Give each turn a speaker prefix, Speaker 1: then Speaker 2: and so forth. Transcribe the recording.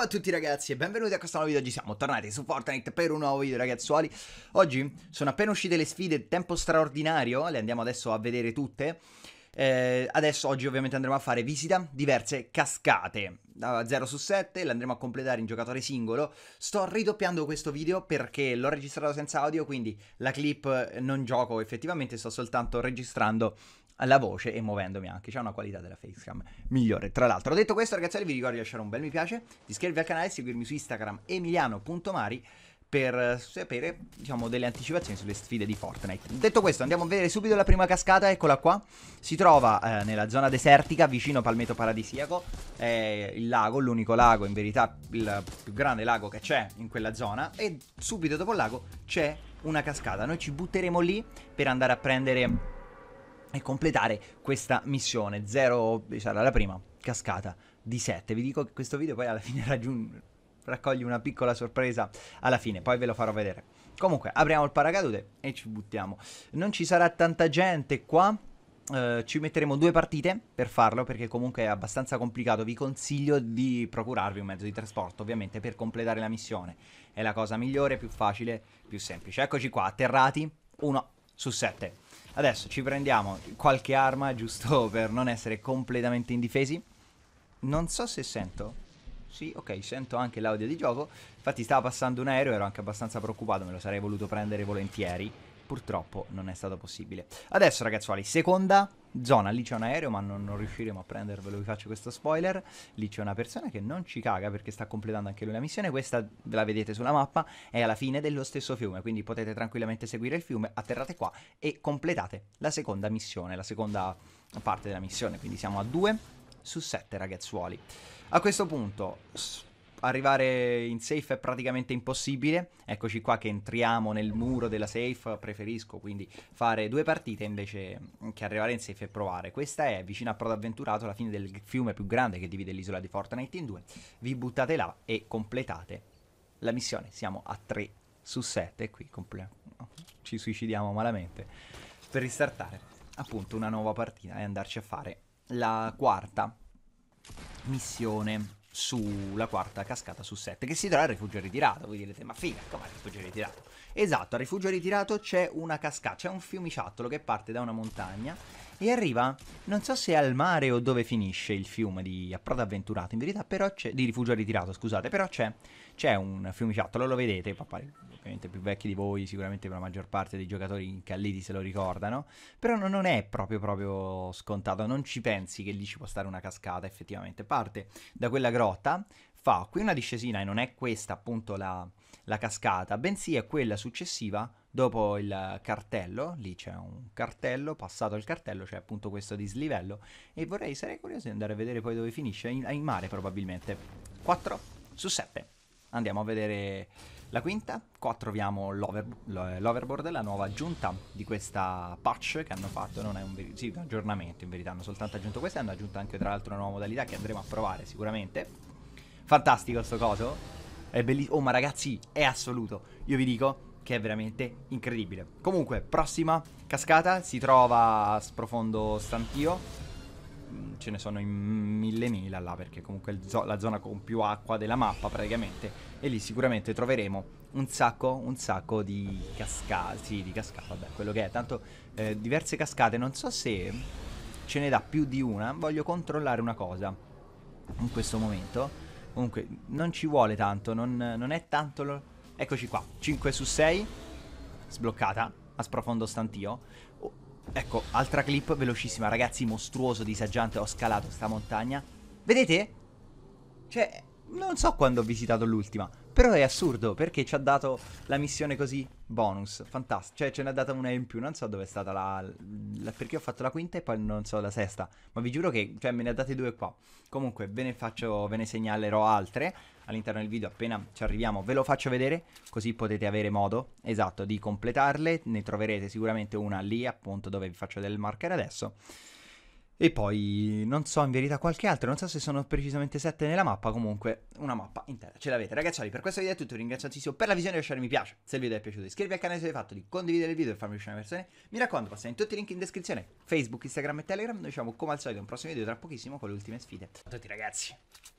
Speaker 1: Ciao a tutti ragazzi e benvenuti a questo nuovo video, oggi siamo tornati su Fortnite per un nuovo video ragazzuoli Oggi sono appena uscite le sfide tempo straordinario, le andiamo adesso a vedere tutte eh, Adesso oggi ovviamente andremo a fare visita diverse cascate da 0 su 7, le andremo a completare in giocatore singolo Sto ridoppiando questo video perché l'ho registrato senza audio quindi la clip non gioco effettivamente, sto soltanto registrando la voce e muovendomi anche. C'è una qualità della facecam migliore. Tra l'altro, detto questo, ragazzi, vi ricordo di lasciare un bel mi piace, di iscrivervi al canale, e seguirmi su Instagram emiliano.mari per eh, sapere, diciamo, delle anticipazioni sulle sfide di Fortnite. Detto questo, andiamo a vedere subito la prima cascata, eccola qua. Si trova eh, nella zona desertica, vicino Palmetto Paradisiaco. È il lago, l'unico lago, in verità, il più grande lago che c'è in quella zona. E subito dopo il lago c'è una cascata. Noi ci butteremo lì per andare a prendere e completare questa missione. Zero sarà diciamo, la prima cascata di 7. Vi dico che questo video poi alla fine raggiunge raccoglie una piccola sorpresa alla fine, poi ve lo farò vedere. Comunque, apriamo il paracadute e ci buttiamo. Non ci sarà tanta gente qua. Eh, ci metteremo due partite per farlo perché comunque è abbastanza complicato. Vi consiglio di procurarvi un mezzo di trasporto, ovviamente, per completare la missione. È la cosa migliore, più facile, più semplice. Eccoci qua, atterrati 1 su 7. Adesso ci prendiamo qualche arma giusto per non essere completamente indifesi. Non so se sento. Sì, ok, sento anche l'audio di gioco. Infatti stava passando un aereo, ero anche abbastanza preoccupato, me lo sarei voluto prendere volentieri. Purtroppo non è stato possibile. Adesso ragazzuoli, seconda zona, lì c'è un aereo ma non, non, riusciremo a prendervelo, vi faccio questo spoiler, lì c'è una persona che non ci caga perché sta completando anche lui la missione, questa ve la vedete sulla mappa, è alla fine dello stesso fiume, quindi potete tranquillamente seguire il fiume, atterrate qua e completate la seconda missione, la seconda parte della missione, quindi siamo a 2 su 7 ragazzuoli. A questo punto arrivare in safe è praticamente impossibile. Eccoci qua che entriamo nel muro della safe. Preferisco quindi fare due partite invece che arrivare in safe e provare. Questa è vicino a Prodo Avventurato, la fine del fiume più grande che divide l'isola di Fortnite in due. Vi buttate là e completate la missione. Siamo a 3 su 7. Qui comple- ci suicidiamo malamente per ristartare appunto una nuova partita e andarci a fare la quarta missione sulla quarta cascata su 7 che si trova al rifugio ritirato voi direte ma figa com'è il rifugio ritirato esatto al rifugio ritirato c'è una cascata c'è un fiumiciattolo che parte da una montagna e arriva, non so se al mare o dove finisce il fiume di Approdo Avventurato, in verità però c'è, di Rifugio Ritirato, scusate, però c'è, c'è un fiumiciattolo, lo vedete, papà, ovviamente più vecchi di voi, sicuramente la maggior parte dei giocatori incalliti se lo ricordano, però non è proprio proprio scontato, non ci pensi che lì ci può stare una cascata effettivamente, parte da quella grotta, fa qui una discesina e non è questa appunto la, la cascata, bensì è quella successiva Dopo il cartello, lì c'è un cartello, passato il cartello c'è appunto questo dislivello e vorrei, sarei curioso di andare a vedere poi dove finisce, in, in mare probabilmente. 4 su 7. Andiamo a vedere la quinta, qua troviamo l'over, eh, l'overboard, la nuova aggiunta di questa patch che hanno fatto, non è un, veri- sì, un aggiornamento in verità, hanno soltanto aggiunto questa, hanno aggiunto anche tra l'altro una nuova modalità che andremo a provare sicuramente. Fantastico sto coso, è bellissimo, oh ma ragazzi è assoluto, io vi dico che è veramente incredibile. Comunque, prossima cascata si trova a sprofondo stantio. Mm, ce ne sono in mille mila là perché comunque è la zona con più acqua della mappa praticamente e lì sicuramente troveremo un sacco, un sacco di cascate, sì di cascate, vabbè quello che è, tanto eh, diverse cascate, non so se ce ne dà più di una, voglio controllare una cosa in questo momento. Comunque, non ci vuole tanto, non, non è tanto lo, Eccoci qua, 5 su 6, sbloccata, a sprofondo stantio. Oh, ecco, altra clip velocissima, ragazzi, mostruoso, disagiante, ho scalato sta montagna. Vedete? Cioè, non so quando ho visitato l'ultima. Però è assurdo perché ci ha dato la missione così bonus. Fantastico. Cioè, ce n'ha data una in più. Non so dove è stata la, la, Perché ho fatto la quinta e poi non so la sesta. Ma vi giuro che cioè, me ne ha date due qua. Comunque, ve ne, faccio, ve ne segnalerò altre all'interno del video. Appena ci arriviamo, ve lo faccio vedere. Così potete avere modo esatto di completarle. Ne troverete sicuramente una lì, appunto, dove vi faccio del marker adesso. E poi non so in verità qualche altro, non so se sono precisamente 7 nella mappa, comunque una mappa intera ce l'avete. Ragazzi, per questo video è tutto, ringrazio tantissimo per la visione e lasciare mi piace. Se il video è piaciuto iscrivetevi al canale se l'avete fatto, di condividere il video e farmi uscire una versione. Mi raccomando, passate in tutti i link in descrizione, Facebook, Instagram e Telegram. Noi siamo come al solito un prossimo video tra pochissimo con le ultime sfide. Ciao a tutti ragazzi.